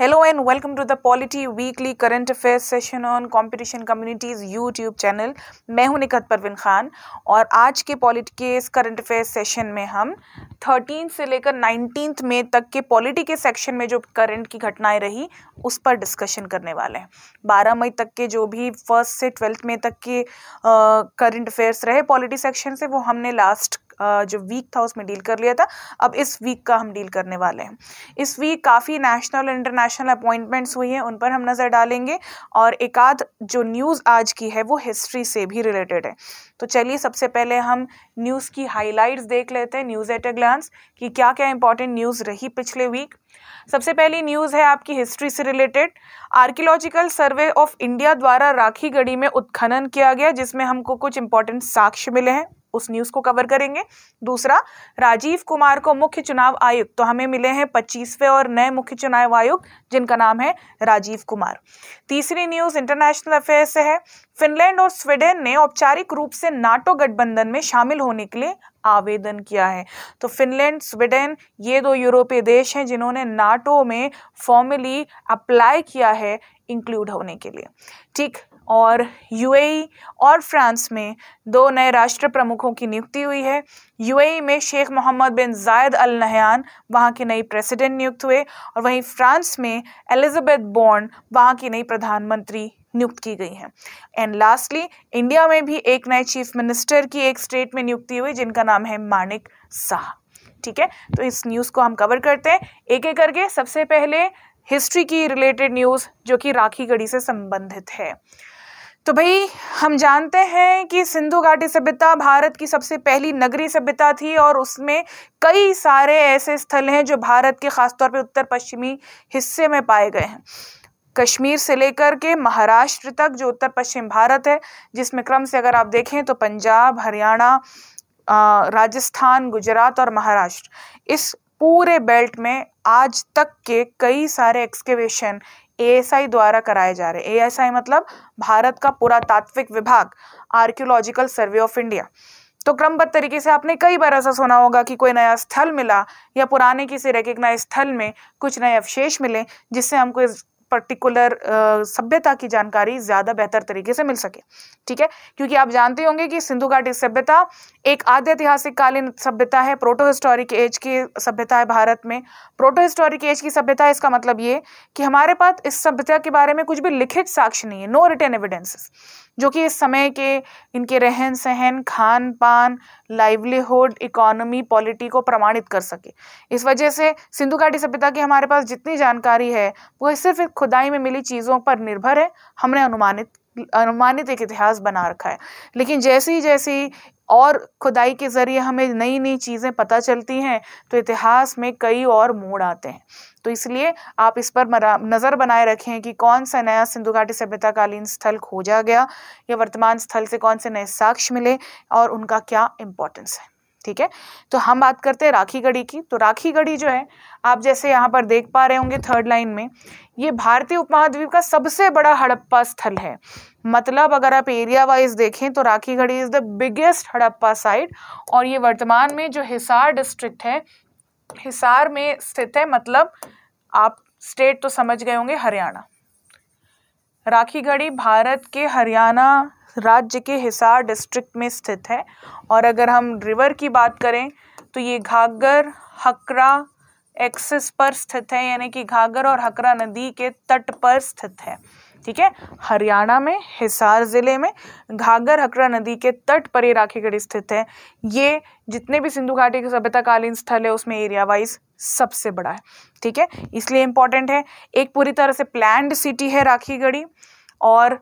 hello and welcome to the polity weekly current affairs session on competition communities YouTube channel मैं हूं निकत परवीन खान और आज के पॉलिटी के इस करंट अफेयर्स सेशन में हम थर्टीन से लेकर नाइनटीन मई तक के पॉलिटी के सेक्शन में जो करंट की घटनाएं रही उस पर डिस्कशन करने वाले हैं बारह मई तक के जो भी फर्स्ट से ट्वेल्थ मई तक के करंट अफेयर्स रहे पॉलिटी सेक्शन से वो हमने लास्ट जो वीक था उसमें डील कर लिया था अब इस वीक का हम डील करने वाले हैं इस वीक काफ़ी नेशनल और इंटरनेशनल अपॉइंटमेंट्स हुई हैं उन पर हम नज़र डालेंगे और एक आध जो न्यूज़ आज की है वो हिस्ट्री से भी रिलेटेड है तो चलिए सबसे पहले हम न्यूज़ की हाईलाइट्स देख लेते हैं न्यूज़ एट ए ग्लांस कि क्या क्या इंपॉर्टेंट न्यूज़ रही पिछले वीक सबसे पहली न्यूज़ है आपकी हिस्ट्री से related archaeological survey of India द्वारा राखी गढ़ी में उत्खनन किया गया जिसमें हमको कुछ इंपॉर्टेंट साक्ष्य मिले हैं उस न्यूज़ को कवर करेंगे दूसरा राजीव कुमार को मुख्य चुनाव आयुक्त तो हमें मिले हैं पच्चीसवे और नए मुख्य चुनाव आयुक्त जिनका नाम है राजीव कुमार तीसरी न्यूज़ इंटरनेशनल अफेयर से है फिनलैंड और स्वीडन ने औपचारिक रूप से नाटो गठबंधन में शामिल होने के लिए आवेदन किया है तो फिनलैंड स्वीडन ये दो यूरोपीय देश हैं जिन्होंने नाटो में फॉर्मली अप्लाई किया है इंक्लूड होने के लिए ठीक और यूएई e और फ्रांस में दो नए राष्ट्र प्रमुखों की नियुक्ति हुई है यूएई e में शेख मोहम्मद बिन जायद अल नहयान वहाँ के नए प्रेसिडेंट नियुक्त हुए और वहीं फ्रांस में एलिजाबेथ बॉर्न वहाँ की नई प्रधानमंत्री नियुक्त की गई हैं एंड लास्टली इंडिया में भी एक नए चीफ मिनिस्टर की एक स्टेट में नियुक्ति हुई जिनका नाम है मानिक शाह ठीक है तो इस न्यूज़ को हम कवर करते हैं एक एक करके सबसे पहले हिस्ट्री की रिलेटेड न्यूज़ जो कि राखी गढ़ी से संबंधित है तो भाई हम जानते हैं कि सिंधु घाटी सभ्यता भारत की सबसे पहली नगरी सभ्यता थी और उसमें कई सारे ऐसे स्थल हैं जो भारत के ख़ासतौर पर उत्तर पश्चिमी हिस्से में पाए गए हैं कश्मीर से लेकर के महाराष्ट्र तक जो उत्तर पश्चिम भारत है जिसमें क्रम से अगर आप देखें तो पंजाब हरियाणा राजस्थान गुजरात और महाराष्ट्र इस पूरे बेल्ट में आज तक के कई सारे एक्सकेवेशन ए द्वारा कराए जा रहे हैं ए मतलब भारत का पुरातात्विक विभाग आर्क्योलॉजिकल सर्वे ऑफ इंडिया तो क्रमबद्ध तरीके से आपने कई बार ऐसा सुना होगा कि कोई नया स्थल मिला या पुराने किसी रिकग्नाइज स्थल में कुछ नए अवशेष मिले जिससे हमको पर्टिकुलर सभ्यता की जानकारी ज़्यादा बेहतर तरीके से मिल सके ठीक है क्योंकि आप जानते होंगे कि सिंधु घाटी सभ्यता एक आद्य ऐतिहासिक कालीन सभ्यता है प्रोटो हिस्टोरिक एज की सभ्यता है भारत में प्रोटो हिस्टोरिक एज की सभ्यता है इसका मतलब ये कि हमारे पास इस सभ्यता के बारे में कुछ भी लिखित साक्ष्य नहीं है नो रिटर्न एविडेंसेस जो कि इस समय के इनके रहन सहन खान पान लाइवलीहुड इकोनॉमी पॉलिटी को प्रमाणित कर सके इस वजह से सिंधु घाटी सभ्यता की हमारे पास जितनी जानकारी है वो सिर्फ एक खुदाई में मिली चीज़ों पर निर्भर है हमने अनुमानित अनुमानित एक इतिहास बना रखा है लेकिन जैसी जैसी और खुदाई के ज़रिए हमें नई नई चीज़ें पता चलती हैं तो इतिहास में कई और मोड़ आते हैं तो इसलिए आप इस पर नज़र बनाए रखें कि कौन सा नया सिंधु घाटी सभ्यताकालीन स्थल खोजा गया या वर्तमान स्थल से कौन से नए साक्ष्य मिले और उनका क्या इम्पोर्टेंस है ठीक है तो हम बात करते हैं राखी गढ़ी की तो राखी गढ़ी जो है आप जैसे यहाँ पर देख पा रहे होंगे थर्ड लाइन में ये भारतीय उपमहाद्वीप का सबसे बड़ा हड़प्पा स्थल है मतलब अगर आप एरिया वाइज देखें तो Rakhi Garhi is the biggest Harappa site और ये वर्तमान में जो हिसार डिस्ट्रिक्ट है हिसार में स्थित है मतलब आप स्टेट तो समझ गए होंगे हरियाणा राखी गढ़ी भारत के हरियाणा राज्य के हिसार डिस्ट्रिक्ट में स्थित है और अगर हम रिवर की बात करें तो ये घाघर हकरा एक्सिस पर स्थित है यानी कि घाघर और हकरा नदी के तट पर स्थित है ठीक है हरियाणा में हिसार ज़िले में घाघर हकरा नदी के तट पर ये राखीगढ़ी स्थित है ये जितने भी सिंधु घाटी के सभ्यताकालीन स्थल है उसमें एरिया वाइज सबसे बड़ा है ठीक है इसलिए इंपॉर्टेंट है एक पूरी तरह से प्लैंड सिटी है राखीगढ़ी और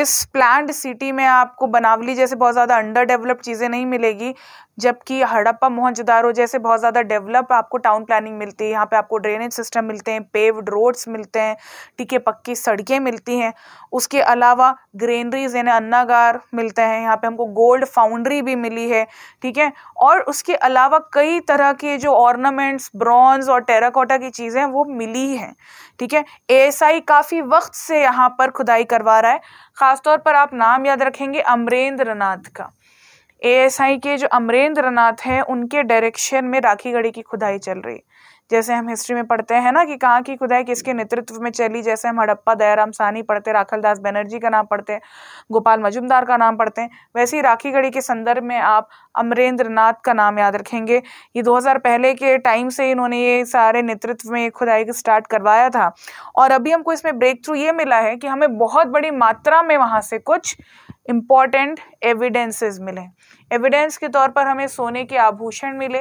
इस प्लान्ड सिटी में आपको बनावली जैसे बहुत ज़्यादा अंडर डेवलप्ड चीज़ें नहीं मिलेगी जबकि हड़प्पा मोहनजोदारो जैसे बहुत ज़्यादा डेवलप आपको टाउन प्लानिंग मिलती है यहाँ पे आपको ड्रेनेज सिस्टम मिलते हैं पेव्ड रोड्स मिलते हैं ठीक है पक्की सड़कें मिलती हैं उसके अलावा ग्रेनरीज यानी अन्नागार मिलते हैं यहाँ पे हमको गोल्ड फाउंड्री भी मिली है ठीक है और उसके अलावा कई तरह के जो ऑर्नामेंट्स ब्रॉन्ज और टेराकोटा की चीज़ें वो मिली हैं ठीक है ए काफ़ी वक्त से यहाँ पर खुदाई करवा रहा है ख़ासतौर पर आप नाम याद रखेंगे अमरेंद्र नाथ का आई के जो अमरेंद्र नाथ हैं उनके डायरेक्शन में राखी गढ़ी की खुदाई चल रही जैसे हम हिस्ट्री में पढ़ते हैं ना कि कहाँ की खुदाई किसके नेतृत्व में चली जैसे हम हड़प्पा दयाराम सानी पढ़ते राखल दास बनर्जी का नाम पढ़ते हैं गोपाल मजुमदार का नाम पढ़ते हैं वैसे ही राखी गढ़ी के संदर्भ में आप अमरेंद्र नाथ का नाम याद रखेंगे ये 2000 पहले के टाइम से इन्होंने ये सारे नेतृत्व में खुदाई को स्टार्ट करवाया था और अभी हमको इसमें ब्रेक थ्रू ये मिला है कि हमें बहुत बड़ी मात्रा में वहाँ से कुछ इम्पॉर्टेंट एविडेंसेस मिले एविडेंस के तौर पर हमें सोने के आभूषण मिले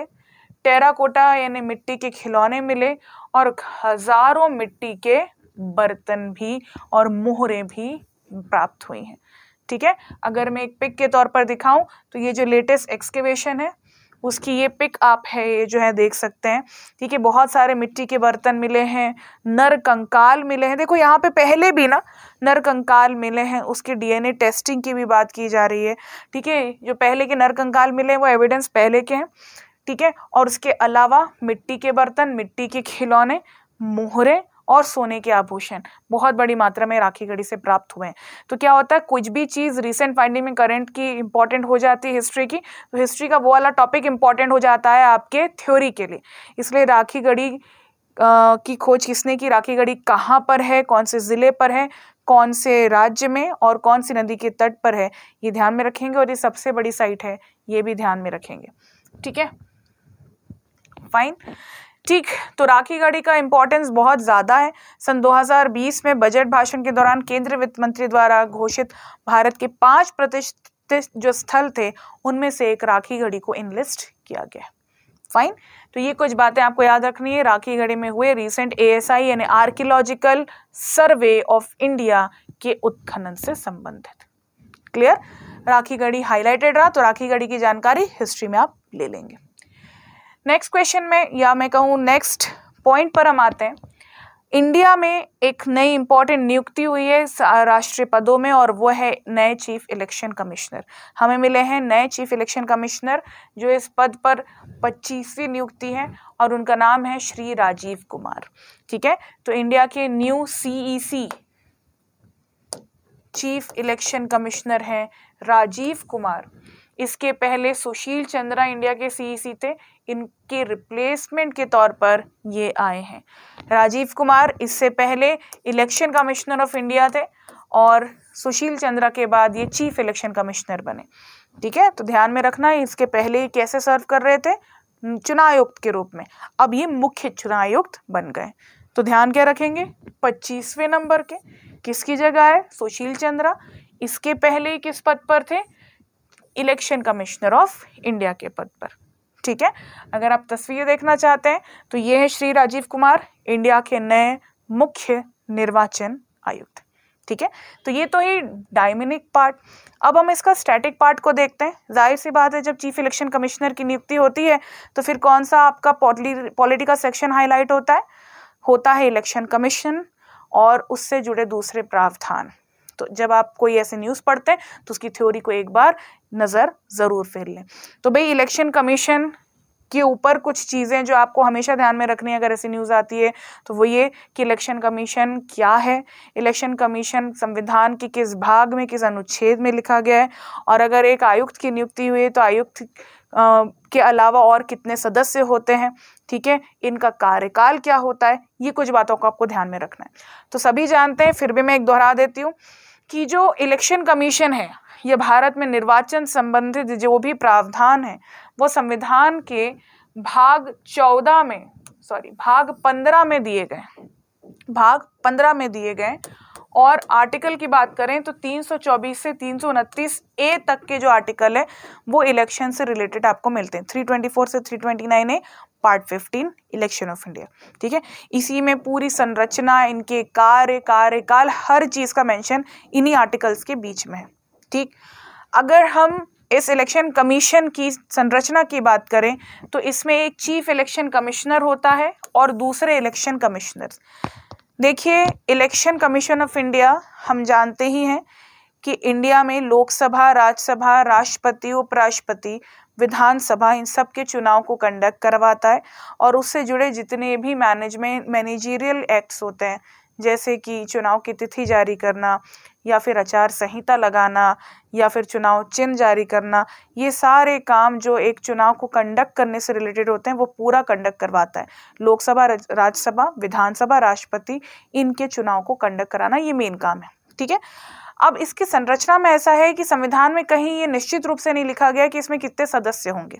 टेराकोटा यानी मिट्टी के खिलौने मिले और हजारों मिट्टी के बर्तन भी और मोहरें भी प्राप्त हुई हैं ठीक है अगर मैं एक पिक के तौर पर दिखाऊं तो ये जो लेटेस्ट एक्सकेवेशन है उसकी ये पिक आप है ये जो है देख सकते हैं ठीक है बहुत सारे मिट्टी के बर्तन मिले हैं नर कंकाल मिले हैं देखो यहाँ पे पहले भी ना नर कंकाल मिले हैं उसके डीएनए टेस्टिंग की भी बात की जा रही है ठीक है जो पहले के नर कंकाल मिले हैं वो एविडेंस पहले के हैं ठीक है और उसके अलावा मिट्टी के बर्तन मिट्टी के खिलौने मोहरे और सोने के आभूषण बहुत बड़ी मात्रा में राखी गढ़ी से प्राप्त हुए हैं तो क्या होता है कुछ भी चीज़ रिसेंट फाइंडिंग में करंट की इंपॉर्टेंट हो जाती है हिस्ट्री की तो हिस्ट्री का वो वाला टॉपिक इंपॉर्टेंट हो जाता है आपके थ्योरी के लिए इसलिए राखी गढ़ी की खोज किसने की राखी गढ़ी कहाँ पर है कौन से ज़िले पर है कौन से राज्य में और कौन सी नदी के तट पर है ये ध्यान में रखेंगे और ये सबसे बड़ी साइट है ये भी ध्यान में रखेंगे ठीक है फाइन ठीक तो राखी गढ़ी का इम्पोर्टेंस बहुत ज़्यादा है सन 2020 में बजट भाषण के दौरान केंद्रीय वित्त मंत्री द्वारा घोषित भारत के पाँच प्रतिशत जो स्थल थे उनमें से एक राखी घड़ी को इनलिस्ट किया गया फाइन तो ये कुछ बातें आपको याद रखनी है राखी घड़ी में हुए रिसेंट एएसआई यानी आर्कियोलॉजिकल सर्वे ऑफ इंडिया के उत्खनन से संबंधित क्लियर राखी घड़ी हाईलाइटेड रहा तो राखी घड़ी की जानकारी हिस्ट्री में आप ले लेंगे नेक्स्ट क्वेश्चन में या मैं कहूँ नेक्स्ट पॉइंट पर हम आते हैं इंडिया में एक नई इम्पॉर्टेंट नियुक्ति हुई है राष्ट्रीय पदों में और वो है नए चीफ इलेक्शन कमिश्नर हमें मिले हैं नए चीफ इलेक्शन कमिश्नर जो इस पद पर पच्चीसवीं नियुक्ति है और उनका नाम है श्री राजीव कुमार ठीक है तो इंडिया के new CEC chief election commissioner हैं राजीव कुमार इसके पहले सुशील चंद्रा इंडिया के सी e थे इनके रिप्लेसमेंट के तौर पर ये आए हैं राजीव कुमार इससे पहले इलेक्शन कमिश्नर ऑफ इंडिया थे और सुशील चंद्रा के बाद ये चीफ इलेक्शन कमिश्नर बने ठीक है तो ध्यान में रखना है इसके पहले ये कैसे सर्व कर रहे थे चुनाव आयुक्त के रूप में अब ये मुख्य चुनाव आयुक्त बन गए तो ध्यान क्या रखेंगे पच्चीसवें नंबर के किसकी जगह है सुशील चंद्रा इसके पहले किस पद पर थे इलेक्शन कमिश्नर ऑफ इंडिया के पद पर ठीक है अगर आप तस्वीर देखना चाहते हैं तो ये है श्री राजीव कुमार इंडिया के नए मुख्य निर्वाचन आयुक्त ठीक है तो ये तो ही डायमिनिक पार्ट अब हम इसका स्टैटिक पार्ट को देखते हैं जाहिर सी बात है जब चीफ इलेक्शन कमिश्नर की नियुक्ति होती है तो फिर कौन सा आपका पॉलिटी का सेक्शन हाईलाइट होता है होता है इलेक्शन कमीशन और उससे जुड़े दूसरे प्रावधान तो जब आप कोई ऐसे न्यूज़ पढ़ते हैं तो उसकी थ्योरी को एक बार नज़र ज़रूर फेर लें तो भाई इलेक्शन कमीशन के ऊपर कुछ चीज़ें जो आपको हमेशा ध्यान में रखनी है अगर ऐसी न्यूज़ आती है तो वो ये कि इलेक्शन कमीशन क्या है इलेक्शन कमीशन संविधान के किस भाग में किस अनुच्छेद में लिखा गया है और अगर एक आयुक्त की नियुक्ति हुई तो आयुक्त के अलावा और कितने सदस्य होते हैं ठीक है इनका कार्यकाल क्या होता है ये कुछ बातों को आपको ध्यान में रखना है तो सभी जानते हैं फिर भी मैं एक दोहरा देती हूँ कि जो इलेक्शन कमीशन है यह भारत में निर्वाचन संबंधित जो भी प्रावधान है वो संविधान के भाग चौदह में सॉरी भाग पंद्रह में दिए गए भाग पंद्रह में दिए गए और आर्टिकल की बात करें तो 324 से तीन ए तक के जो आर्टिकल है वो इलेक्शन से रिलेटेड आपको मिलते हैं 324 से 329 A part fifteen election of India ठीक है इसी में पूरी संरचना इनके कार्य कार्यकाल हर चीज़ का मेंशन इन्हीं आर्टिकल्स के बीच में है ठीक अगर हम इस इलेक्शन कमीशन की संरचना की बात करें तो इसमें एक चीफ इलेक्शन कमिश्नर होता है और दूसरे इलेक्शन कमिश्नर देखिए इलेक्शन कमीशन ऑफ इंडिया हम जानते ही हैं कि इंडिया में लोकसभा राज्यसभा राष्ट्रपति उपराष्ट्रपति विधानसभा इन सब के चुनाव को कंडक्ट करवाता है और उससे जुड़े जितने भी मैनेजमेंट मैनेजीरियल एक्ट्स होते हैं जैसे कि चुनाव की तिथि जारी करना या फिर आचार संहिता लगाना या फिर चुनाव चिन्ह जारी करना ये सारे काम जो एक चुनाव को कंडक्ट करने से रिलेटेड होते हैं वो पूरा कंडक्ट करवाता है लोकसभा राज्यसभा विधानसभा राष्ट्रपति इनके चुनाव को कंडक्ट कराना ये मेन काम है ठीक है अब इसकी संरचना में ऐसा है कि संविधान में कहीं ये निश्चित रूप से नहीं लिखा गया कि इसमें कितने सदस्य होंगे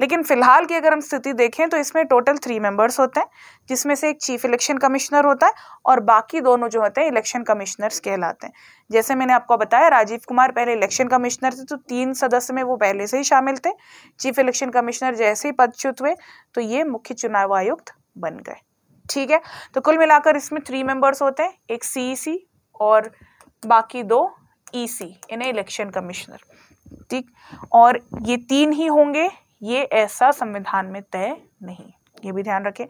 लेकिन फिलहाल की अगर हम स्थिति देखें तो इसमें टोटल थ्री मेंबर्स होते हैं जिसमें से एक चीफ इलेक्शन कमिश्नर होता है और बाकी दोनों जो होते हैं इलेक्शन कमिश्नर्स कहलाते हैं जैसे मैंने आपको बताया राजीव कुमार पहले इलेक्शन कमिश्नर थे तो तीन सदस्य में वो पहले से ही शामिल थे चीफ इलेक्शन कमिश्नर जैसे ही पदच्युत हुए तो ये मुख्य चुनाव आयुक्त बन गए ठीक है तो कुल मिलाकर इसमें थ्री मेंबर्स होते हैं एक सी e और बाकी दो ईसी e इन्हें इलेक्शन कमिश्नर ठीक और ये तीन ही होंगे ये ऐसा संविधान में तय नहीं ये भी ध्यान रखें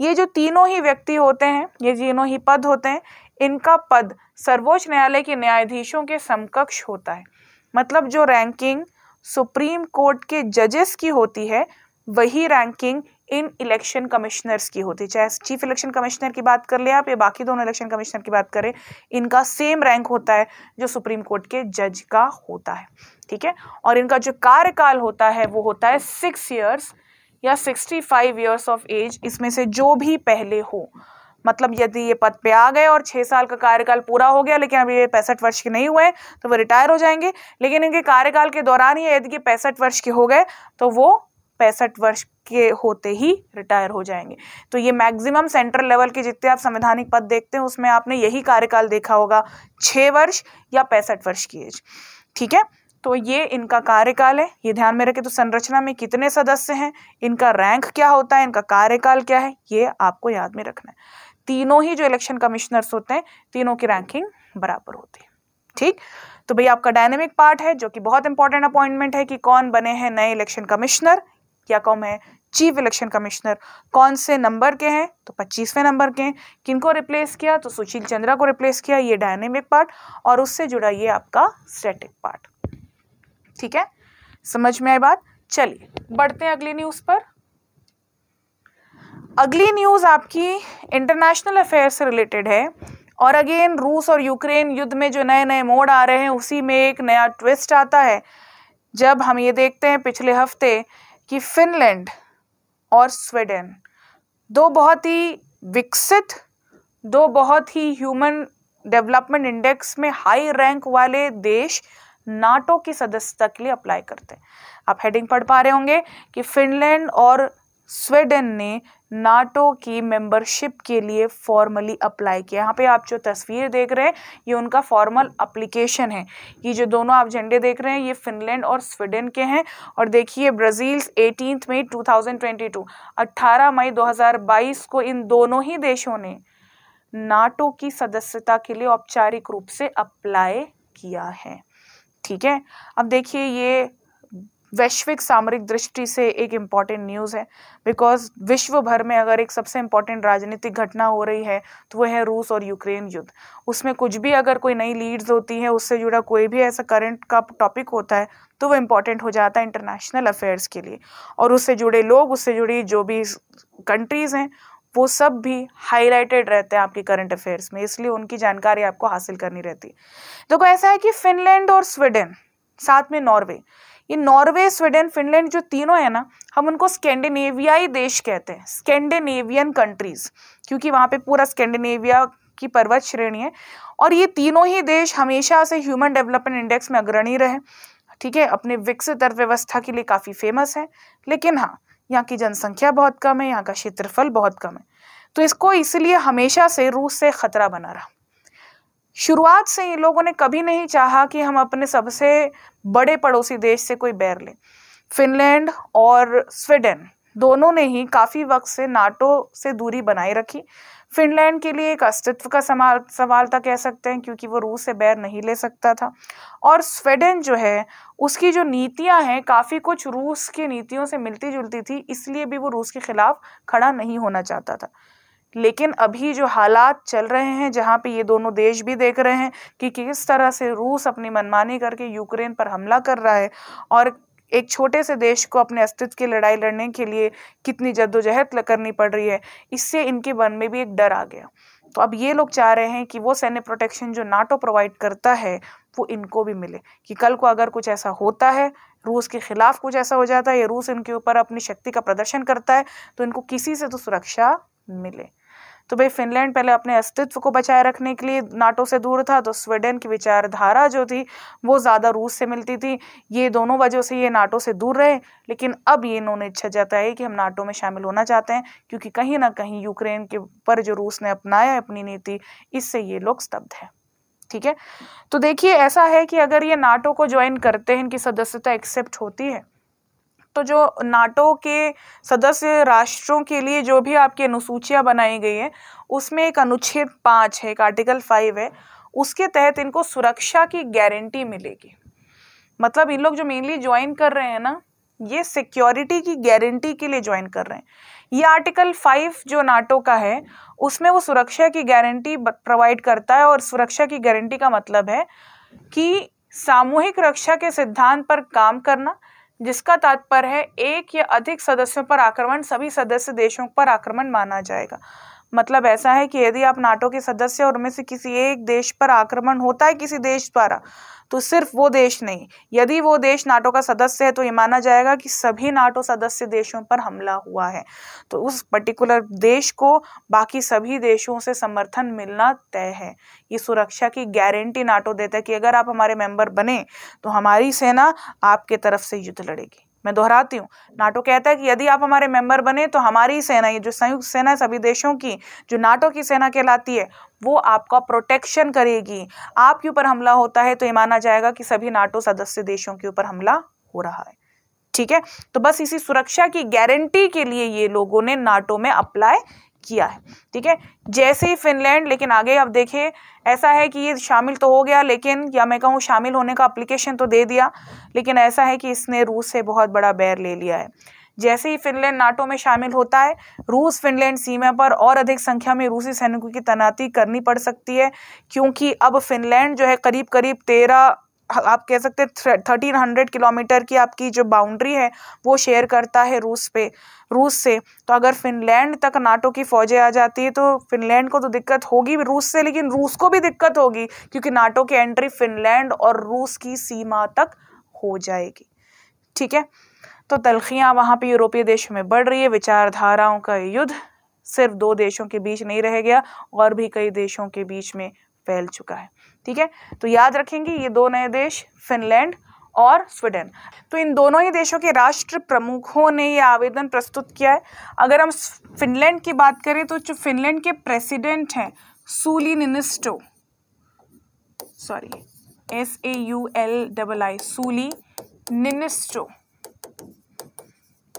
ये जो तीनों ही व्यक्ति होते हैं ये तीनों ही पद होते हैं इनका पद सर्वोच्च न्यायालय के न्यायाधीशों के समकक्ष होता है मतलब जो रैंकिंग सुप्रीम कोर्ट के जजेस की होती है वही रैंकिंग इन इलेक्शन कमिश्नर्स की होती है चाहे चीफ इलेक्शन कमिश्नर की बात कर ले आप या बाकी दोनों इलेक्शन कमिश्नर की बात करें इनका सेम रैंक होता है जो सुप्रीम कोर्ट के जज का होता है ठीक है और इनका जो कार्यकाल होता है वो होता है सिक्स ईयर्स या sixty five years of age इसमें से जो भी पहले हो मतलब यदि ये पद पे आ गए और छः साल का कार्यकाल पूरा हो गया लेकिन अभी ये पैंसठ वर्ष के नहीं हुए तो वो रिटायर हो जाएंगे लेकिन इनके कार्यकाल के दौरान ही यदि ये पैंसठ वर्ष के हो गए तो वो पैंसठ वर्ष के होते ही रिटायर हो जाएंगे तो ये मैक्सिमम सेंट्रल लेवल के जितने आप संवैधानिक पद देखते हैं उसमें आपने यही कार्यकाल देखा होगा छः वर्ष या पैंसठ वर्ष की एज ठीक है तो ये इनका कार्यकाल है ये ध्यान में रखें तो संरचना में कितने सदस्य हैं इनका रैंक क्या होता है इनका कार्यकाल क्या है ये आपको याद में रखना है तीनों ही जो इलेक्शन कमिश्नर्स होते हैं तीनों की रैंकिंग बराबर होती है ठीक तो भैया आपका डायनेमिक पार्ट है जो कि बहुत इंपॉर्टेंट अपॉइंटमेंट है कि कौन बने हैं नए इलेक्शन कमिश्नर क्या कौम है चीफ इलेक्शन कमिश्नर कौन से नंबर के हैं तो पच्चीसवें नंबर के हैं किनको रिप्लेस किया तो सुशील चंद्रा को रिप्लेस किया ये डायनेमिक पार्ट और उससे जुड़ा ये आपका स्टैटिक पार्ट ठीक है समझ में आई बात चलिए बढ़ते हैं अगली न्यूज़ पर अगली न्यूज़ आपकी इंटरनेशनल अफेयर से रिलेटेड है और अगेन रूस और यूक्रेन युद्ध में जो नए नए मोड आ रहे हैं उसी में एक नया ट्विस्ट आता है जब हम ये देखते हैं पिछले हफ्ते कि फिनलैंड और स्वीडन दो बहुत ही विकसित दो बहुत ही ह्यूमन डेवलपमेंट इंडेक्स में हाई रैंक वाले देश नाटो की सदस्यता के लिए अप्लाई करते हैं आप हेडिंग पढ़ पा रहे होंगे कि फिनलैंड और स्वीडन ने नाटो की मेंबरशिप के लिए फॉर्मली अप्लाई किया यहाँ पे आप जो तस्वीर देख रहे हैं ये उनका फॉर्मल अप्लीकेशन है ये जो दोनों आप झंडे देख रहे हैं ये फिनलैंड और स्वीडन के हैं और देखिए ब्राज़ील एटीन मई 2022 18 मई 2022 को इन दोनों ही देशों ने नाटो की सदस्यता के लिए औपचारिक रूप से अप्लाई किया है ठीक है अब देखिए ये वैश्विक सामरिक दृष्टि से एक इम्पॉर्टेंट न्यूज़ है बिकॉज विश्व भर में अगर एक सबसे इम्पॉर्टेंट राजनीतिक घटना हो रही है तो वह है रूस और यूक्रेन युद्ध उसमें कुछ भी अगर कोई नई लीड्स होती हैं उससे जुड़ा कोई भी ऐसा करंट का टॉपिक होता है तो वो इम्पॉर्टेंट हो जाता है इंटरनेशनल अफेयर्स के लिए और उससे जुड़े लोग उससे जुड़ी जो भी कंट्रीज़ हैं वो सब भी हाईलाइटेड रहते हैं आपके करंट अफेयर्स में इसलिए उनकी जानकारी आपको हासिल करनी रहती है देखो ऐसा है कि फिनलैंड और स्वीडन साथ में नॉर्वे ये नॉर्वे स्वीडन फिनलैंड जो तीनों है ना हम उनको स्कैंडिनेवियाई देश कहते हैं स्कैंडिनेवियन कंट्रीज़ क्योंकि वहाँ पे पूरा स्कैंडिनेविया की पर्वत श्रेणी है और ये तीनों ही देश हमेशा से ह्यूमन डेवलपमेंट इंडेक्स में अग्रणी रहे ठीक है अपने विकसित अर्थव्यवस्था के लिए काफ़ी फेमस है लेकिन हाँ यहाँ की जनसंख्या बहुत कम है यहाँ का क्षेत्रफल बहुत कम है तो इसको इसलिए हमेशा से रूस से खतरा बना रहा शुरुआत से इन लोगों ने कभी नहीं चाहा कि हम अपने सबसे बड़े पड़ोसी देश से कोई बैर लें फिनलैंड और स्वीडन दोनों ने ही काफ़ी वक्त से नाटो से दूरी बनाए रखी फिनलैंड के लिए एक अस्तित्व का सवाल सवाल था कह सकते हैं क्योंकि वो रूस से बैर नहीं ले सकता था और स्वीडन जो है उसकी जो नीतियां हैं काफ़ी कुछ रूस की नीतियों से मिलती जुलती थी इसलिए भी वो रूस के ख़िलाफ़ खड़ा नहीं होना चाहता था लेकिन अभी जो हालात चल रहे हैं जहाँ पे ये दोनों देश भी देख रहे हैं कि किस तरह से रूस अपनी मनमानी करके यूक्रेन पर हमला कर रहा है और एक छोटे से देश को अपने अस्तित्व की लड़ाई लड़ने के लिए कितनी जद्दोजहद करनी पड़ रही है इससे इनके मन में भी एक डर आ गया तो अब ये लोग चाह रहे हैं कि वो सैन्य प्रोटेक्शन जो नाटो प्रोवाइड करता है वो इनको भी मिले कि कल को अगर कुछ ऐसा होता है रूस के खिलाफ कुछ ऐसा हो जाता है या रूस इनके ऊपर अपनी शक्ति का प्रदर्शन करता है तो इनको किसी से तो सुरक्षा मिले तो भाई फिनलैंड पहले अपने अस्तित्व को बचाए रखने के लिए नाटो से दूर था तो स्वीडन की विचारधारा जो थी वो ज़्यादा रूस से मिलती थी ये दोनों वजह से ये नाटो से दूर रहे लेकिन अब ये इन्होंने इच्छा जताई कि हम नाटो में शामिल होना चाहते हैं क्योंकि कहीं ना कहीं यूक्रेन के पर जो रूस ने अपनाया अपनी नीति इससे ये लोग स्तब्ध हैं ठीक है तो देखिए ऐसा है कि अगर ये नाटो को ज्वाइन करते हैं इनकी सदस्यता एक्सेप्ट होती है तो जो नाटो के सदस्य राष्ट्रों के लिए जो भी आपकी अनुसूचियाँ बनाई गई हैं उसमें एक अनुच्छेद पाँच है एक आर्टिकल फाइव है उसके तहत इनको सुरक्षा की गारंटी मिलेगी मतलब इन लोग जो मेनली ज्वाइन कर रहे हैं ना ये सिक्योरिटी की गारंटी के लिए ज्वाइन कर रहे हैं ये आर्टिकल फाइव जो नाटो का है उसमें वो सुरक्षा की गारंटी प्रोवाइड करता है और सुरक्षा की गारंटी का मतलब है कि सामूहिक रक्षा के सिद्धांत पर काम करना जिसका तात्पर्य है एक या अधिक सदस्यों पर आक्रमण सभी सदस्य देशों पर आक्रमण माना जाएगा मतलब ऐसा है कि यदि आप नाटो के सदस्य और उनमें से किसी एक देश पर आक्रमण होता है किसी देश द्वारा तो सिर्फ वो देश नहीं यदि वो देश नाटो का सदस्य है तो ये माना जाएगा कि सभी नाटो सदस्य देशों पर हमला हुआ है तो उस पर्टिकुलर देश को बाकी सभी देशों से समर्थन मिलना तय है ये सुरक्षा की गारंटी नाटो देता है कि अगर आप हमारे मेंबर बने तो हमारी सेना आपके तरफ से युद्ध लड़ेगी मैं दोहराती हूँ नाटो कहता है कि यदि आप हमारे मेंबर बने तो हमारी सेना ये जो संयुक्त सेना सभी देशों की जो नाटो की सेना कहलाती है वो आपका प्रोटेक्शन करेगी आपके ऊपर हमला होता है तो ये माना जाएगा कि सभी नाटो सदस्य देशों के ऊपर हमला हो रहा है ठीक है तो बस इसी सुरक्षा की गारंटी के लिए ये लोगों ने नाटो में अप्लाई किया है ठीक है जैसे ही फिनलैंड लेकिन आगे आप देखें ऐसा है कि ये शामिल तो हो गया लेकिन या मैं कहूँ शामिल होने का अप्लीकेशन तो दे दिया लेकिन ऐसा है कि इसने रूस से बहुत बड़ा बैर ले लिया है जैसे ही फिनलैंड नाटो में शामिल होता है रूस फिनलैंड सीमा पर और अधिक संख्या में रूसी सैनिकों की तैनाती करनी पड़ सकती है क्योंकि अब फिनलैंड जो है करीब करीब तेरह आप कह सकते हैं थर्टीन हंड्रेड किलोमीटर की आपकी जो बाउंड्री है वो शेयर करता है रूस पे रूस से तो अगर फिनलैंड तक नाटो की फ़ौजें आ जाती है तो फिनलैंड को तो दिक्कत होगी रूस से लेकिन रूस को भी दिक्कत होगी क्योंकि नाटो की एंट्री फिनलैंड और रूस की सीमा तक हो जाएगी ठीक है तो तलखियाँ वहाँ पर यूरोपीय देशों में बढ़ रही है विचारधाराओं का युद्ध सिर्फ दो देशों के बीच नहीं रह गया और भी कई देशों के बीच में फैल चुका है ठीक है तो याद रखेंगे ये दो नए देश फिनलैंड और स्वीडन तो इन दोनों ही देशों के राष्ट्र प्रमुखों ने ये आवेदन प्रस्तुत किया है अगर हम फिनलैंड की बात करें तो जो फिनलैंड के प्रेसिडेंट हैं Sauli Niinisto sorry S A U L double I Sauli Niinisto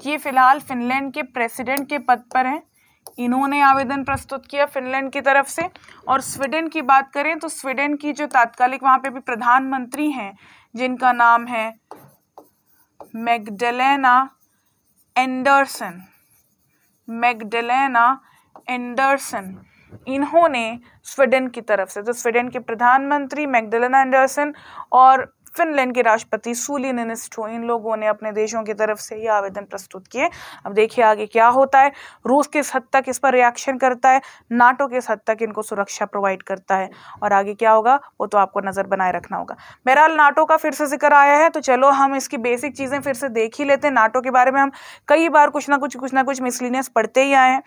ये फिलहाल फिनलैंड के प्रेसिडेंट के पद पर हैं इन्होंने आवेदन प्रस्तुत किया फिनलैंड की तरफ से और स्वीडन की बात करें तो स्वीडन की जो तात्कालिक वहां पे भी प्रधानमंत्री हैं जिनका नाम है मैगडलेना एंडरसन मैगडलेना एंडरसन इन्होंने स्वीडन की तरफ से तो स्वीडन के प्रधानमंत्री मैगडलेना एंडरसन और फिनलैंड के राष्ट्रपति सूलिन निस्टो इन लोगों ने अपने देशों की तरफ से ही आवेदन प्रस्तुत किए अब देखिए आगे क्या होता है रूस किस हद तक इस पर रिएक्शन करता है नाटो किस हद तक इनको सुरक्षा प्रोवाइड करता है और आगे क्या होगा वो तो आपको नज़र बनाए रखना होगा बहरहाल नाटो का फिर से जिक्र आया है तो चलो हम इसकी बेसिक चीज़ें फिर से देख ही लेते हैं नाटो के बारे में हम कई बार कुछ ना कुछ कुछ ना कुछ मिसलिनियस पढ़ते ही आए हैं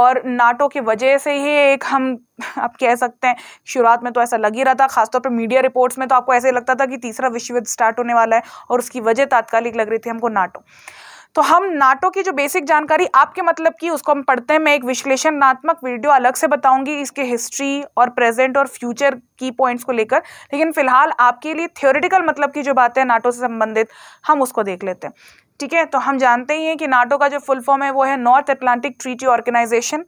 और नाटो की वजह से ही एक हम आप कह सकते हैं शुरुआत में तो ऐसा लग ही रहा था खासतौर पर मीडिया रिपोर्ट्स में तो आपको ऐसे लगता था कि तीसरा विश्व युद्ध स्टार्ट होने वाला है और उसकी वजह तात्कालिक लग रही थी हमको नाटो तो हम नाटो की जो बेसिक जानकारी आपके मतलब की उसको हम पढ़ते हैं मैं एक विश्लेषणात्मक वीडियो अलग से बताऊंगी इसके हिस्ट्री और प्रेजेंट और फ्यूचर की पॉइंट्स को लेकर लेकिन फिलहाल आपके लिए थियोरिटिकल मतलब की जो बातें हैं नाटो से संबंधित हम उसको देख लेते हैं ठीक है तो हम जानते ही हैं कि नाटो का जो फुल फॉर्म है वो है North Atlantic Treaty Organization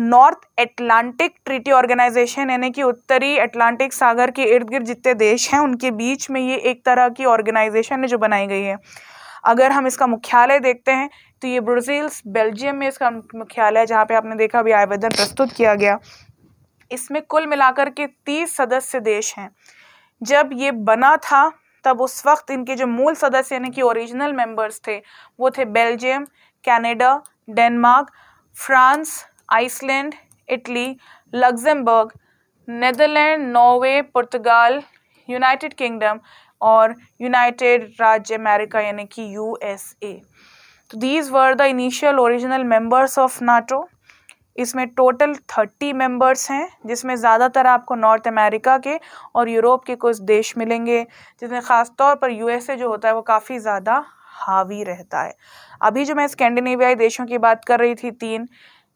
North Atlantic Treaty Organization यानी कि उत्तरी एटलांटिक सागर के इर्द गिर्द जितने देश हैं उनके बीच में ये एक तरह की ऑर्गेनाइजेशन है जो बनाई गई है अगर हम इसका मुख्यालय देखते हैं तो ये ब्राज़ील्स बेल्जियम में इसका मुख्यालय है जहाँ पे आपने देखा अभी आवेदन प्रस्तुत किया गया इसमें कुल मिलाकर के तीस सदस्य देश हैं जब ये बना था तब उस वक्त इनके जो मूल सदस्य यानी कि ओरिजिनल मेंबर्स थे वो थे Belgium Canada Denmark France Iceland Italy Luxembourg Netherland Norway Portugal United Kingdom और यूनाइटेड राज्य अमेरिका यानी कि यू एस ए तो these were the initial original members of NATO इसमें टोटल थर्टी मेंबर्स हैं जिसमें ज़्यादातर आपको नॉर्थ अमेरिका के और यूरोप के कुछ देश मिलेंगे जिसमें ख़ास तौर पर यूएसए जो होता है वो काफ़ी ज़्यादा हावी रहता है अभी जो मैं स्कैंडिनेवियाई देशों की बात कर रही थी तीन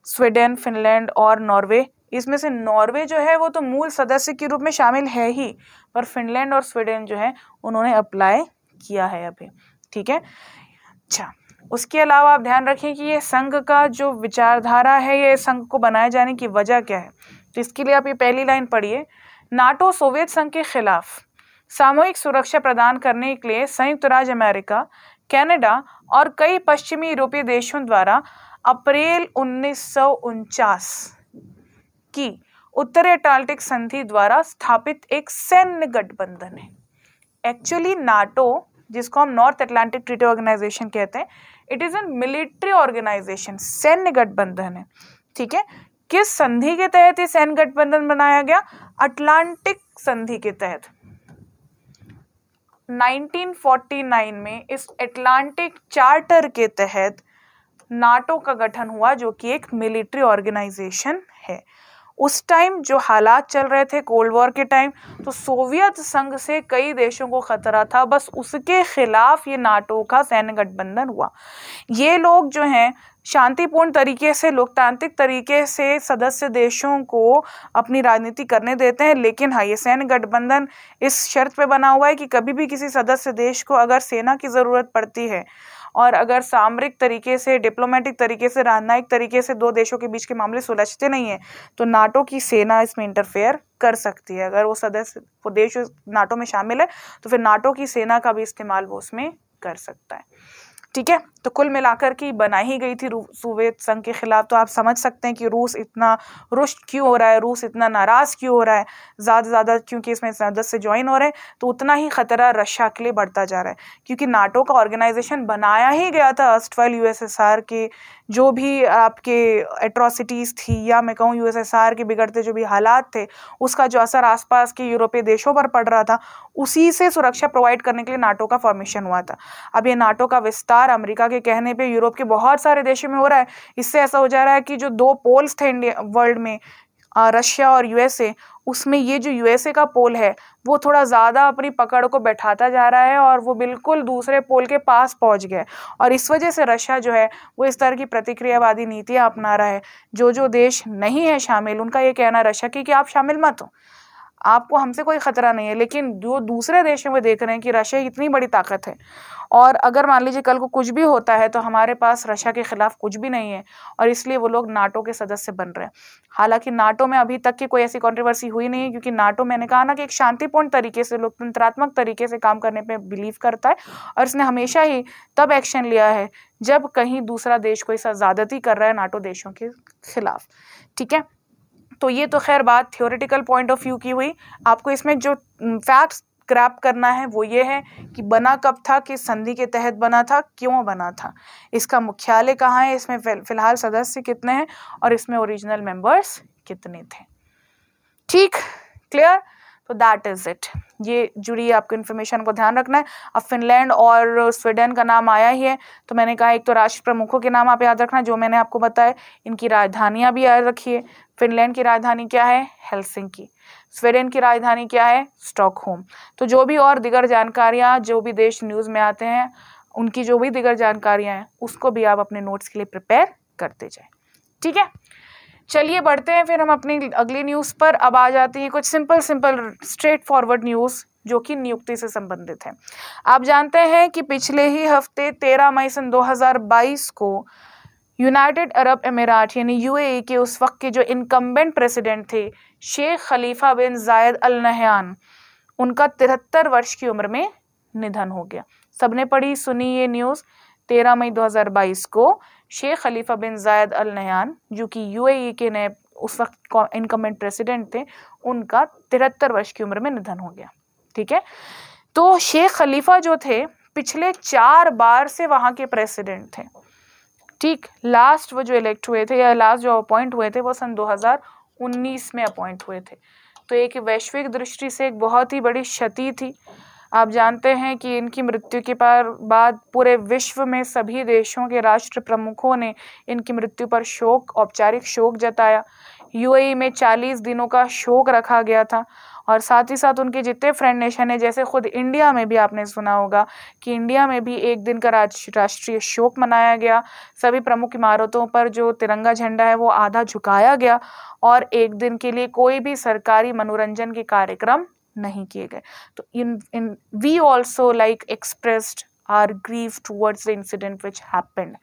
स्वीडन फिनलैंड और नॉर्वे इसमें से नॉर्वे जो है वो तो मूल सदस्य के रूप में शामिल है ही पर फिनलैंड और स्वीडन जो है उन्होंने अप्लाई किया है अभी ठीक है अच्छा उसके अलावा आप ध्यान रखें कि ये संघ का जो विचारधारा है ये संघ को बनाए जाने की वजह क्या है तो इसके लिए आप ये पहली लाइन पढ़िए नाटो सोवियत संघ के खिलाफ सामूहिक सुरक्षा प्रदान करने के लिए संयुक्त राज्य अमेरिका कनाडा और कई पश्चिमी यूरोपीय देशों द्वारा अप्रैल उन्नीस की उत्तर अटलांटिक संधि द्वारा स्थापित एक सैन्य गठबंधन है एक्चुअली नाटो जिसको हम नॉर्थ अटलांटिक ट्रीटी ऑर्गेनाइजेशन कहते हैं it is an military organization सैन्य गठबंधन है ठीक है किस संधि के तहत ये सैन्य गठबंधन बनाया गया अटलांटिक संधि के तहत 1949 में इस अटलांटिक चार्टर के तहत नाटो का गठन हुआ जो कि एक मिलिट्री ऑर्गेनाइजेशन है उस टाइम जो हालात चल रहे थे कोल्ड वॉर के टाइम तो सोवियत संघ से कई देशों को खतरा था बस उसके खिलाफ ये नाटो का सैन्य गठबंधन हुआ ये लोग जो हैं शांतिपूर्ण तरीके से लोकतांत्रिक तरीके से सदस्य देशों को अपनी राजनीति करने देते हैं लेकिन हाँ ये सैन्य गठबंधन इस शर्त पे बना हुआ है कि कभी भी किसी सदस्य देश को अगर सेना की ज़रूरत पड़ती है और अगर सामरिक तरीके से डिप्लोमेटिक तरीके से राजनयिक तरीके से दो देशों के बीच के मामले सुलझते नहीं है तो नाटो की सेना इसमें इंटरफेयर कर सकती है अगर वो सदस्य वो देश नाटो में शामिल है तो फिर नाटो की सेना का भी इस्तेमाल वो उसमें कर सकता है ठीक है तो कुल मिलाकर की बनाई ही गई थी सोवियत संघ के ख़िलाफ़ तो आप समझ सकते हैं कि रूस इतना रुष्ट क्यों हो रहा है रूस इतना नाराज़ क्यों हो रहा है ज़्यादा से ज़्यादा क्योंकि इसमें सदस्य से ज्वाइन हो रहे हैं तो उतना ही ख़तरा रशिया के लिए बढ़ता जा रहा है क्योंकि नाटो का ऑर्गेनाइजेशन बनाया ही गया था अस्ट यूएसएसआर के जो भी आपके एट्रॉसिटीज़ थी या मैं कहूँ यूएसएसआर के बिगड़ते जो भी हालात थे उसका जो असर आसपास के यूरोपीय देशों पर पड़ रहा था उसी से सुरक्षा प्रोवाइड करने के लिए नाटो का फॉर्मेशन हुआ था अब ये नाटो का विस्तार अमेरिका के कहने पे यूरोप के बहुत सारे देशों में हो रहा है इससे ऐसा हो जा रहा है कि जो दो पोल्स थे इंडिया वर्ल्ड में रशिया और यूएसए उसमें ये जो यूएसए का पोल है वो थोड़ा ज़्यादा अपनी पकड़ को बैठाता जा रहा है और वो बिल्कुल दूसरे पोल के पास पहुंच गया और इस वजह से रशिया जो है वो इस तरह की प्रतिक्रियावादी नीतियाँ अपना रहा है जो जो देश नहीं है शामिल उनका ये कहना रशिया की कि आप शामिल मत हो आपको हमसे कोई ख़तरा नहीं है लेकिन जो दूसरे देश में देख रहे हैं कि रशिया इतनी बड़ी ताकत है और अगर मान लीजिए कल को कुछ भी होता है तो हमारे पास रशिया के खिलाफ कुछ भी नहीं है और इसलिए वो लोग नाटो के सदस्य बन रहे हैं हालांकि नाटो में अभी तक की कोई ऐसी कॉन्ट्रोवर्सी हुई नहीं है क्योंकि नाटो मैंने कहा ना कि एक शांतिपूर्ण तरीके से लोकतंत्रात्मक तरीके से काम करने पर बिलीव करता है और इसने हमेशा ही तब एक्शन लिया है जब कहीं दूसरा देश कोई ज़्यादती कर रहा है नाटो देशों के खिलाफ ठीक है तो ये तो खैर बात थियोरेटिकल पॉइंट ऑफ व्यू की हुई आपको इसमें जो फैक्ट्स क्रैप करना है वो ये है कि बना कब था किस संधि के तहत बना था क्यों बना था इसका मुख्यालय कहाँ है इसमें फिलहाल सदस्य कितने हैं और इसमें ओरिजिनल मेंबर्स कितने थे ठीक क्लियर तो दैट इज़ इट ये जुड़ी आपको इन्फॉर्मेशन को ध्यान रखना है अब फिनलैंड और स्वीडन का नाम आया ही है तो मैंने कहा एक तो राष्ट्र प्रमुखों के नाम आप याद रखना जो मैंने आपको बताया इनकी राजधानियाँ भी याद रखिए फिनलैंड की राजधानी क्या है हेलसिंग स्वीडन की राजधानी क्या है स्टॉकहोम तो जो भी और दिगर जानकारियाँ जो भी देश न्यूज़ में आते हैं उनकी जो भी दिगर जानकारियाँ हैं उसको भी आप अपने नोट्स के लिए प्रिपेयर करते जाएँ ठीक है चलिए बढ़ते हैं फिर हम अपनी अगली न्यूज़ पर अब आ जाती हैं कुछ simple simple straightforward news जो कि नियुक्ति से संबंधित है आप जानते हैं कि पिछले ही हफ्ते तेरह मई सन 2022 को यूनाइटेड अरब अमीरात यानी यूएई e के उस वक्त के जो इनकम्बेंट प्रेसिडेंट थे शेख खलीफा बिन जायद अल नहयान उनका तिहत्तर वर्ष की उम्र में निधन हो गया सबने पढ़ी सुनी ये न्यूज़ तेरह मई 2022 को शेख खलीफा बिन जायद अल नहयान जो कि यूएई e के नए उस वक्त इनकमेंट प्रेसिडेंट थे उनका तिहत्तर वर्ष की उम्र में निधन हो गया ठीक है तो शेख खलीफा जो थे पिछले चार बार से वहाँ के प्रेसिडेंट थे ठीक लास्ट वो जो इलेक्ट हुए थे या लास्ट जो अपॉइंट हुए थे वो सन 2019 में अपॉइंट हुए थे तो एक वैश्विक दृष्टि से एक बहुत ही बड़ी क्षति थी आप जानते हैं कि इनकी मृत्यु के पर बाद पूरे विश्व में सभी देशों के राष्ट्र प्रमुखों ने इनकी मृत्यु पर शोक औपचारिक शोक जताया यूएई में 40 दिनों का शोक रखा गया था और साथ ही साथ उनके जितने फ्रेंड नेशन है जैसे खुद इंडिया में भी आपने सुना होगा कि इंडिया में भी एक दिन का राज राष्ट्रीय शोक मनाया गया सभी प्रमुख इमारतों पर जो तिरंगा झंडा है वो आधा झुकाया गया और एक दिन के लिए कोई भी सरकारी मनोरंजन के कार्यक्रम नहीं किए गए तो in in we also like expressed our grief towards the incident which happened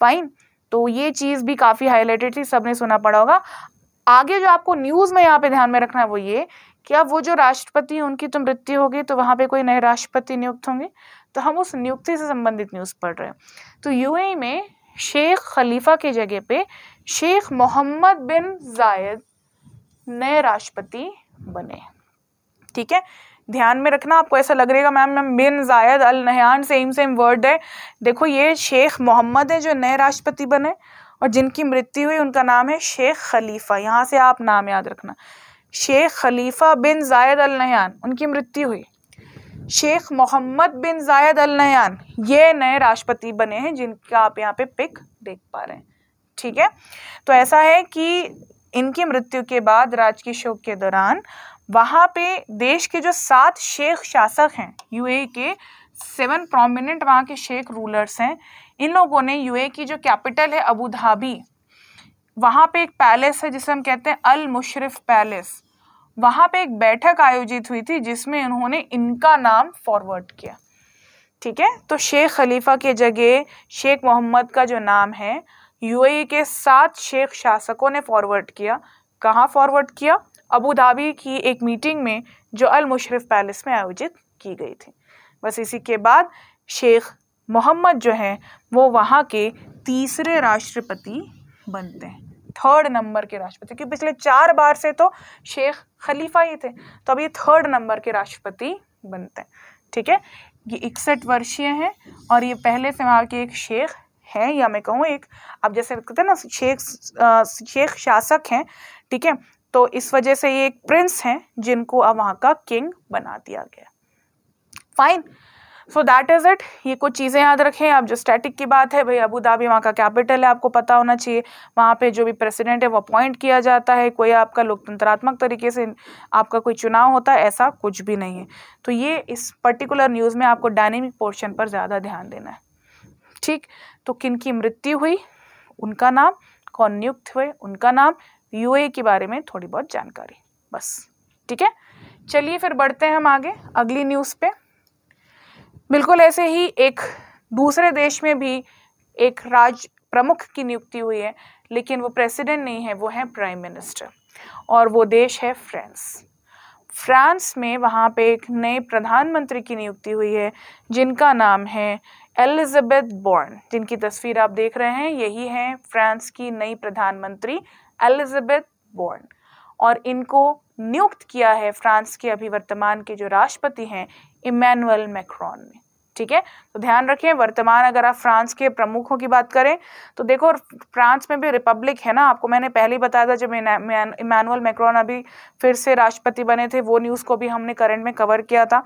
fine तो ये चीज़ भी काफ़ी हाईलाइटेड थी सबने सुना पड़ा होगा आगे जो आपको न्यूज़ में यहाँ पे ध्यान में रखना है वो ये कि अब वो जो राष्ट्रपति उनकी तो मृत्यु होगी तो वहाँ पे कोई नए राष्ट्रपति नियुक्त होंगे तो हम उस नियुक्ति से संबंधित न्यूज़ पढ़ रहे हैं तो यूएई में शेख खलीफा के जगह पे शेख मोहम्मद बिन जायद नए राष्ट्रपति बने ठीक है ध्यान में रखना आपको ऐसा लग रहेगा मैम मैम बिन जायद अल नहान सेम सेम वर्ड है देखो ये शेख मोहम्मद है जो नए राष्ट्रपति बने और जिनकी मृत्यु हुई उनका नाम है शेख खलीफा यहाँ से आप नाम याद रखना शेख खलीफा बिन जायद अल नहान उनकी मृत्यु हुई शेख मोहम्मद बिन जायद अल नहान ये नए राष्ट्रपति बने हैं जिनका आप यहाँ पे पिक देख पा रहे हैं ठीक है तो ऐसा है कि इनकी मृत्यु के बाद राजकीय शोक के दौरान वहाँ पे देश के जो सात शेख शासक हैं यूएई के सेवन प्रोमिनेंट वहाँ के शेख रूलर्स हैं इन लोगों ने यूएई की जो कैपिटल है अबू धाबी वहाँ पे एक पैलेस है जिसे हम कहते हैं अल मुशरफ पैलेस वहाँ पे एक बैठक आयोजित हुई थी जिसमें इन्होंने इनका नाम फॉरवर्ड किया ठीक है तो शेख खलीफा के जगह शेख मोहम्मद का जो नाम है यूएई के सात शेख शासकों ने फॉरवर्ड किया कहाँ फॉरवर्ड किया अबू धाबी की एक मीटिंग में जो अलमुशरफ पैलेस में आयोजित की गई थी बस इसी के बाद शेख मोहम्मद जो हैं वो वहाँ के तीसरे राष्ट्रपति बनते हैं थर्ड नंबर के राष्ट्रपति क्योंकि पिछले चार बार से तो शेख खलीफा ही थे तो अब ये थर्ड नंबर के राष्ट्रपति बनते हैं ठीक है ये इकसठ वर्षीय हैं और ये पहले से वहाँ के एक शेख हैं या मैं कहूँ एक अब जैसे कहते हैं ना शेख शेख शासक हैं ठीक है तो इस वजह से ये एक प्रिंस हैं जिनको अब वहां का किंग बना दिया गया fine so that is it ये कुछ चीज़ें याद रखें अब जो स्टैटिक की बात है भाई अबू धाबी वहाँ का कैपिटल है आपको पता होना चाहिए वहाँ पे जो भी प्रेसिडेंट है वो अपॉइंट किया जाता है कोई आपका लोकतंत्रात्मक तरीके से आपका कोई चुनाव होता है ऐसा कुछ भी नहीं है तो ये इस पर्टिकुलर न्यूज़ में आपको डायनेमिक पोर्शन पर ज़्यादा ध्यान देना है ठीक तो किन की मृत्यु हुई उनका नाम कौन नियुक्त हुए उनका नाम यूए के बारे में थोड़ी बहुत जानकारी बस ठीक है चलिए फिर बढ़ते हैं हम आगे अगली न्यूज़ पे बिल्कुल ऐसे ही एक दूसरे देश में भी एक राज प्रमुख की नियुक्ति हुई है लेकिन वो प्रेसिडेंट नहीं है वो है प्राइम मिनिस्टर और वो देश है फ्रांस फ्रांस में वहाँ पे एक नए प्रधानमंत्री की नियुक्ति हुई है जिनका नाम है एलिजाबेथ बॉर्न जिनकी तस्वीर आप देख रहे हैं यही है फ्रांस की नई प्रधानमंत्री एलिजाबेथ बोर्न और इनको नियुक्त किया है फ्रांस के अभी वर्तमान के जो राष्ट्रपति हैं इमैनुअल मैक्रॉन ने ठीक है तो ध्यान रखें वर्तमान अगर आप फ्रांस के प्रमुखों की बात करें तो देखो फ्रांस में भी रिपब्लिक है ना आपको मैंने पहले ही बताया था जब इमैनुअल मैक्रॉन अभी फिर से राष्ट्रपति बने थे वो न्यूज़ को भी हमने करंट में कवर किया था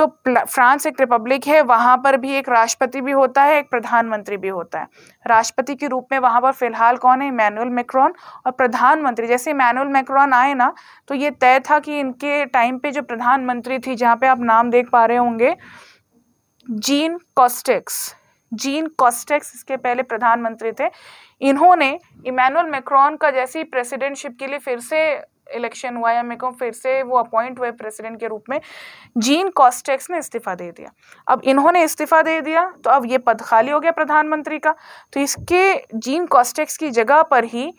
तो फ्रांस एक रिपब्लिक है वहाँ पर भी एक राष्ट्रपति भी होता है एक प्रधानमंत्री भी होता है राष्ट्रपति के रूप में वहाँ पर फिलहाल कौन है इमैनुअल मैक्रॉन और प्रधानमंत्री जैसे इमैनुअल मैक्रॉन आए ना तो ये तय था कि इनके टाइम पे जो प्रधानमंत्री थी जहाँ पे आप नाम देख पा रहे होंगे जीन कॉस्टेक्स जीन कॉस्टेक्स इसके पहले प्रधानमंत्री थे इन्होंने इमैनुअल मैक्रॉन का जैसी प्रेसिडेंटशिप के लिए फिर से इलेक्शन हुआ या को फिर से वो अपॉइंट हुए प्रेसिडेंट के रूप में जीन कॉस्टेक्स ने इस्तीफा दे दिया अब इन्होंने इस्तीफा दे दिया तो अब ये पद खाली हो गया प्रधानमंत्री का तो इसके जीन कॉस्टेक्स की जगह पर ही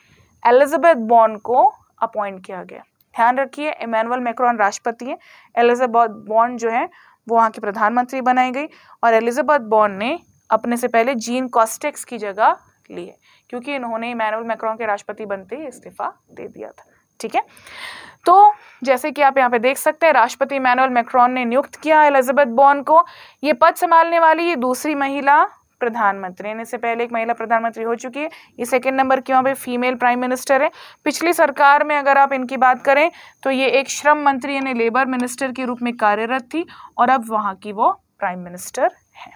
एलिजाबेथ बॉन को अपॉइंट किया गया ध्यान रखिए इमैनुअल मैक्रॉन राष्ट्रपति हैं एलिजाबेथ बॉन जो है वो वहाँ की प्रधानमंत्री बनाई गई और एलिजाबेथ बॉन ने अपने से पहले जीन कॉस्टेक्स की जगह ली है क्योंकि इन्होंने इमैनुअल मैक्रॉन के राष्ट्रपति बनते ही इस्तीफा दे दिया था ठीक है तो जैसे कि आप यहाँ पे देख सकते हैं राष्ट्रपति मैनुअल मैक्रॉन ने नियुक्त किया एलिजाबेथ बॉन को ये पद संभालने वाली ये दूसरी महिला प्रधानमंत्री इससे पहले एक महिला प्रधानमंत्री हो चुकी है ये सेकेंड नंबर की वहाँ पे फीमेल प्राइम मिनिस्टर है पिछली सरकार में अगर आप इनकी बात करें तो ये एक श्रम मंत्री यानी लेबर मिनिस्टर के रूप में कार्यरत थी और अब वहाँ की वो प्राइम मिनिस्टर है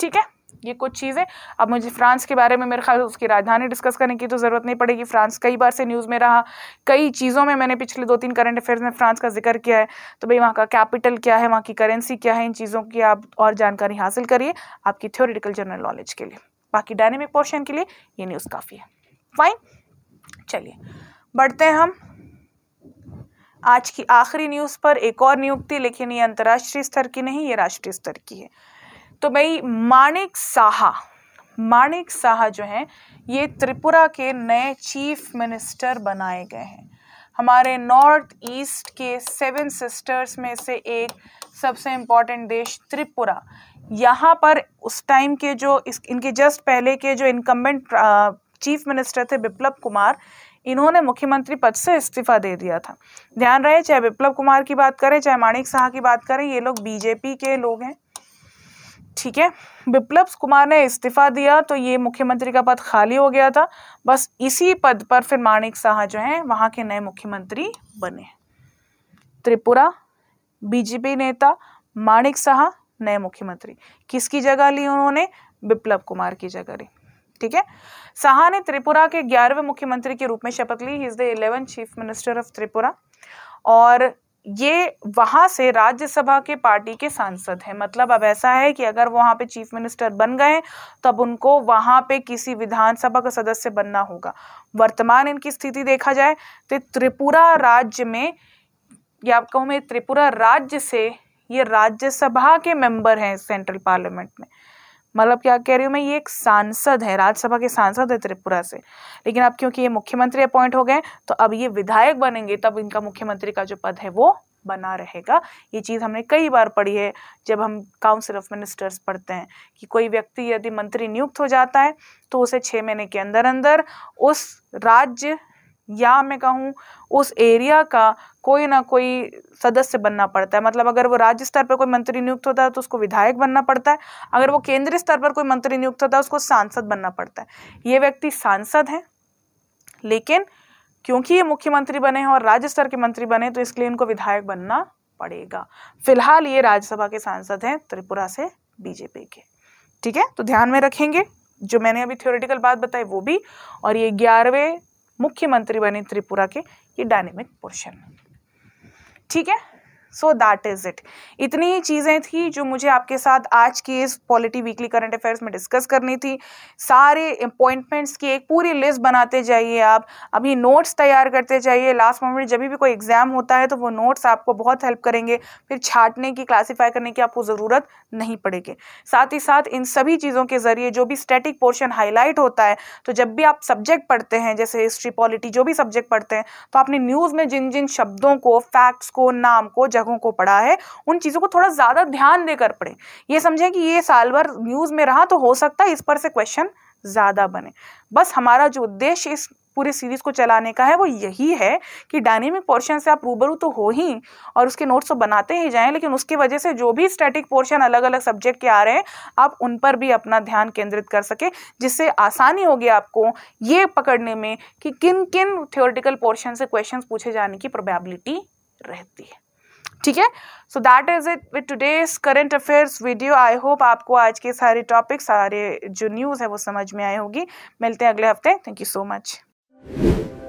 ठीक है ये कुछ चीज़ें अब मुझे फ्रांस के बारे में मेरे ख्याल उसकी राजधानी डिस्कस करने की तो ज़रूरत नहीं पड़ेगी फ्रांस कई बार से न्यूज़ में रहा कई चीज़ों में मैंने पिछले दो तीन करंट अफेयर्स में फ्रांस का जिक्र किया है तो भाई वहाँ का कैपिटल क्या है वहाँ की करेंसी क्या है इन चीज़ों की आप और जानकारी हासिल करिए आपकी थ्योरिटिकल जनरल नॉलेज के लिए बाकी डायनेमिक पोर्शन के लिए ये न्यूज़ काफ़ी है फाइन चलिए बढ़ते हैं हम आज की आखिरी न्यूज़ पर एक और नियुक्ति लेकिन ये अंतर्राष्ट्रीय स्तर की नहीं ये राष्ट्रीय स्तर की है तो भाई माणिक साहा माणिक साहा जो हैं ये त्रिपुरा के नए चीफ मिनिस्टर बनाए गए हैं हमारे नॉर्थ ईस्ट के सेवन सिस्टर्स में से एक सबसे इम्पॉर्टेंट देश त्रिपुरा यहाँ पर उस टाइम के जो इस इनके जस्ट पहले के जो इनकम्बेंट चीफ मिनिस्टर थे बिप्लब कुमार इन्होंने मुख्यमंत्री पद से इस्तीफा दे दिया था ध्यान रहे चाहे बिप्लब कुमार की बात करें चाहे माणिक साह की बात करें ये लोग बीजेपी के लोग हैं ठीक है बिप्लब कुमार ने इस्तीफा दिया तो ये मुख्यमंत्री का पद खाली हो गया था बस इसी पद पर फिर माणिक शाह जो है वहां के नए मुख्यमंत्री बने त्रिपुरा बीजेपी नेता माणिक शाह नए मुख्यमंत्री किसकी जगह ली उन्होंने बिप्लब कुमार की जगह ली ठीक है शाह ने त्रिपुरा के ग्यारहवें मुख्यमंत्री के रूप में शपथ ली is the eleven chief minister of Tripura और ये वहाँ से राज्यसभा के पार्टी के सांसद हैं मतलब अब ऐसा है कि अगर वहाँ पे चीफ मिनिस्टर बन गए तब उनको वहाँ पे किसी विधानसभा का सदस्य बनना होगा वर्तमान इनकी स्थिति देखा जाए तो त्रिपुरा राज्य में या आप कहूँ मैं त्रिपुरा राज्य से ये राज्यसभा के मेंबर हैं सेंट्रल पार्लियामेंट में मतलब क्या कह रही हूँ मैं ये एक सांसद है राज्यसभा के सांसद है त्रिपुरा से लेकिन अब क्योंकि ये मुख्यमंत्री अपॉइंट हो गए तो अब ये विधायक बनेंगे तब इनका मुख्यमंत्री का जो पद है वो बना रहेगा ये चीज़ हमने कई बार पढ़ी है जब हम काउंसिल ऑफ मिनिस्टर्स पढ़ते हैं कि कोई व्यक्ति यदि मंत्री नियुक्त हो जाता है तो उसे छः महीने के अंदर अंदर उस राज्य या मैं कहूँ उस एरिया का कोई ना कोई सदस्य बनना पड़ता है मतलब अगर वो राज्य स्तर पर कोई मंत्री नियुक्त होता है तो उसको विधायक बनना पड़ता है अगर वो केंद्रीय स्तर पर कोई मंत्री नियुक्त होता है उसको सांसद बनना पड़ता है ये व्यक्ति सांसद हैं लेकिन क्योंकि ये मुख्यमंत्री बने हैं और राज्य स्तर के मंत्री बने तो इसलिए इनको विधायक बनना पड़ेगा फिलहाल ये राज्यसभा के सांसद हैं त्रिपुरा से बीजेपी के ठीक है तो ध्यान में रखेंगे जो मैंने अभी थ्योरेटिकल बात बताई वो भी और ये ग्यारहवें मुख्यमंत्री बने त्रिपुरा के ये डायनेमिक पोर्शन ठीक है सो दैट इज़ इट इतनी ही चीज़ें थी जो मुझे आपके साथ आज के इस पॉलिटी वीकली करंट अफेयर्स में डिस्कस करनी थी सारे अपॉइंटमेंट्स की एक पूरी लिस्ट बनाते जाइए आप अभी नोट्स तैयार करते जाइए लास्ट मोमेंट जब भी कोई एग्ज़ाम होता है तो वो नोट्स आपको बहुत हेल्प करेंगे फिर छाटने की क्लासीफाई करने की आपको ज़रूरत नहीं पड़ेगी साथ ही साथ इन सभी चीज़ों के ज़रिए जो भी स्टेटिक पोर्शन हाईलाइट होता है तो जब भी आप सब्जेक्ट पढ़ते हैं जैसे हिस्ट्री पॉलिटी जो भी सब्जेक्ट पढ़ते हैं तो आपने न्यूज़ में जिन जिन शब्दों को फैक्ट्स को नाम को जब जगहों को पढ़ा है उन चीज़ों को थोड़ा ज़्यादा ध्यान देकर पढ़ें ये समझें कि ये साल भर न्यूज़ में रहा तो हो सकता है इस पर से क्वेश्चन ज़्यादा बने बस हमारा जो उद्देश्य इस पूरी सीरीज़ को चलाने का है वो यही है कि डायनेमिक पोर्शन से आप रूबरू तो हो ही और उसके नोट्स तो बनाते ही जाएं लेकिन उसकी वजह से जो भी स्टैटिक पोर्शन अलग अलग सब्जेक्ट के आ रहे हैं आप उन पर भी अपना ध्यान केंद्रित कर सके जिससे आसानी होगी आपको ये पकड़ने में कि किन किन थ्योरेटिकल पोर्शन से क्वेश्चन पूछे जाने की प्रोबेबिलिटी रहती है ठीक है so that is it with today's current affairs video I hope आपको आज के सारे टॉपिक सारे जो न्यूज़ है वो समझ में आई होगी मिलते हैं अगले हफ्ते थैंक यू सो मच